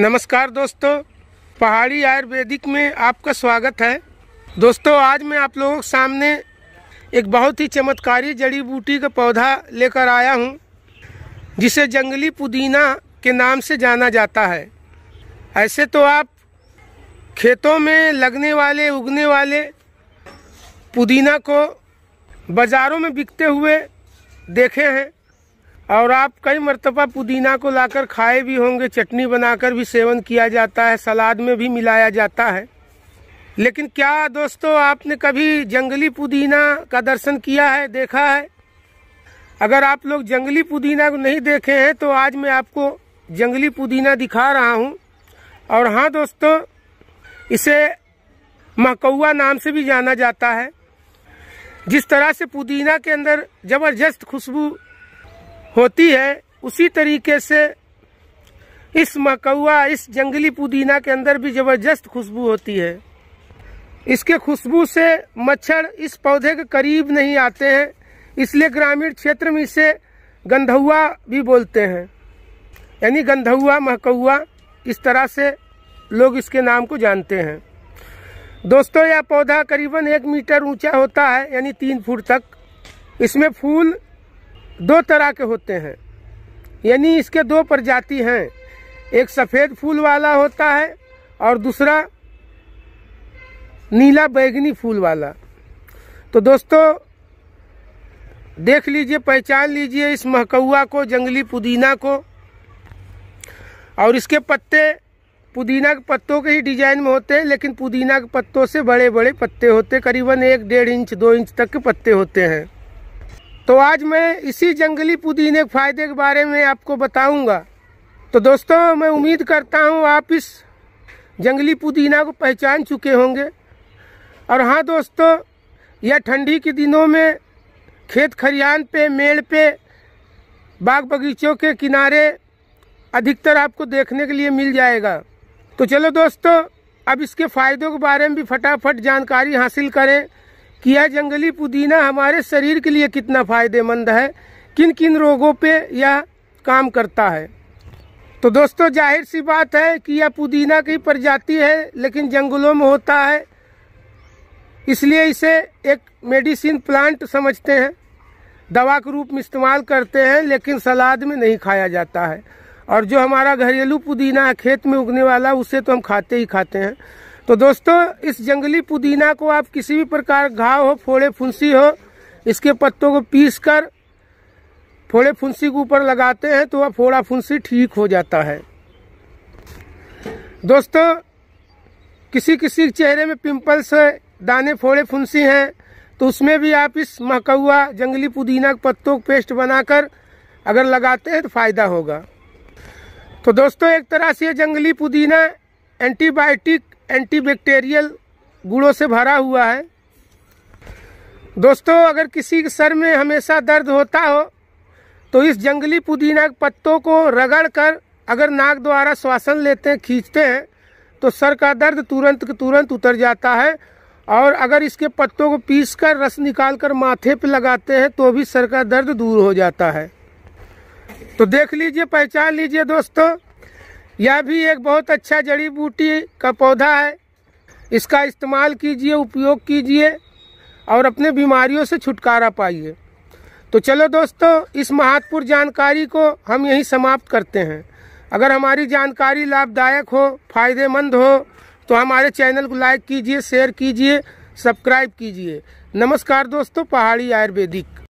नमस्कार दोस्तों पहाड़ी आयुर्वेदिक में आपका स्वागत है दोस्तों आज मैं आप लोगों के सामने एक बहुत ही चमत्कारी जड़ी बूटी का पौधा लेकर आया हूँ जिसे जंगली पुदीना के नाम से जाना जाता है ऐसे तो आप खेतों में लगने वाले उगने वाले पुदीना को बाज़ारों में बिकते हुए देखे हैं और आप कई मरतबा पुदीना को लाकर खाए भी होंगे चटनी बनाकर भी सेवन किया जाता है सलाद में भी मिलाया जाता है लेकिन क्या दोस्तों आपने कभी जंगली पुदीना का दर्शन किया है देखा है अगर आप लोग जंगली पुदीना को नहीं देखे हैं तो आज मैं आपको जंगली पुदीना दिखा रहा हूँ और हाँ दोस्तों इसे महकौआ नाम से भी जाना जाता है जिस तरह से पुदीना के अंदर ज़बरदस्त खुशबू होती है उसी तरीके से इस मकौआ इस जंगली पुदीना के अंदर भी जबरदस्त खुशबू होती है इसके खुशबू से मच्छर इस पौधे के करीब नहीं आते हैं इसलिए ग्रामीण क्षेत्र में इसे गंधौआ भी बोलते हैं यानी गंधौआ महकौआ इस तरह से लोग इसके नाम को जानते हैं दोस्तों यह पौधा करीबन एक मीटर ऊंचा होता है यानी तीन फुट तक इसमें फूल दो तरह के होते हैं यानी इसके दो प्रजाति हैं एक सफ़ेद फूल वाला होता है और दूसरा नीला बैगनी फूल वाला तो दोस्तों देख लीजिए पहचान लीजिए इस महकौआ को जंगली पुदीना को और इसके पत्ते पुदीना के पत्तों के ही डिजाइन में होते हैं लेकिन पुदीना के पत्तों से बड़े बड़े पत्ते होते हैं करीबन एक डेढ़ इंच दो इंच तक के पत्ते होते हैं तो आज मैं इसी जंगली पुदीने के फायदे के बारे में आपको बताऊंगा तो दोस्तों मैं उम्मीद करता हूं आप इस जंगली पुदीना को पहचान चुके होंगे और हाँ दोस्तों यह ठंडी के दिनों में खेत खरियान पे मेड़ पे बाग बगीचों के किनारे अधिकतर आपको देखने के लिए मिल जाएगा तो चलो दोस्तों अब इसके फायदों के बारे में भी फटाफट जानकारी हासिल करें कि यह जंगली पुदीना हमारे शरीर के लिए कितना फायदेमंद है किन किन रोगों पे यह काम करता है तो दोस्तों जाहिर सी बात है कि यह पुदीना की प्रजाति है लेकिन जंगलों में होता है इसलिए इसे एक मेडिसिन प्लांट समझते हैं दवा के रूप में इस्तेमाल करते हैं लेकिन सलाद में नहीं खाया जाता है और जो हमारा घरेलू पुदीना है खेत में उगने वाला उसे तो हम खाते ही खाते हैं तो दोस्तों इस जंगली पुदीना को आप किसी भी प्रकार घाव हो फोड़े फुंसी हो इसके पत्तों को पीस कर फोड़े फुंसी के ऊपर लगाते हैं तो वह फोड़ा फुंसी ठीक हो जाता है दोस्तों किसी किसी चेहरे में पिंपल्स है दाने फोड़े फुंसी हैं तो उसमें भी आप इस महकौआ जंगली पुदीना के पत्तों को पेस्ट बनाकर अगर लगाते हैं तो फायदा होगा तो दोस्तों एक तरह से जंगली पुदीना एंटीबायोटिक एंटीबैक्टीरियल गुड़ों से भरा हुआ है दोस्तों अगर किसी के सर में हमेशा दर्द होता हो तो इस जंगली पुदीना के पत्तों को रगड़कर अगर नाक द्वारा श्वासन लेते हैं खींचते हैं तो सर का दर्द तुरंत तुरंत उतर जाता है और अगर इसके पत्तों को पीसकर रस निकालकर माथे पर लगाते हैं तो भी सर का दर्द दूर हो जाता है तो देख लीजिए पहचान लीजिए दोस्तों यह भी एक बहुत अच्छा जड़ी बूटी का पौधा है इसका इस्तेमाल कीजिए उपयोग कीजिए और अपने बीमारियों से छुटकारा पाइए तो चलो दोस्तों इस महत्वपूर्ण जानकारी को हम यहीं समाप्त करते हैं अगर हमारी जानकारी लाभदायक हो फायदेमंद हो तो हमारे चैनल को लाइक कीजिए शेयर कीजिए सब्सक्राइब कीजिए नमस्कार दोस्तों पहाड़ी आयुर्वेदिक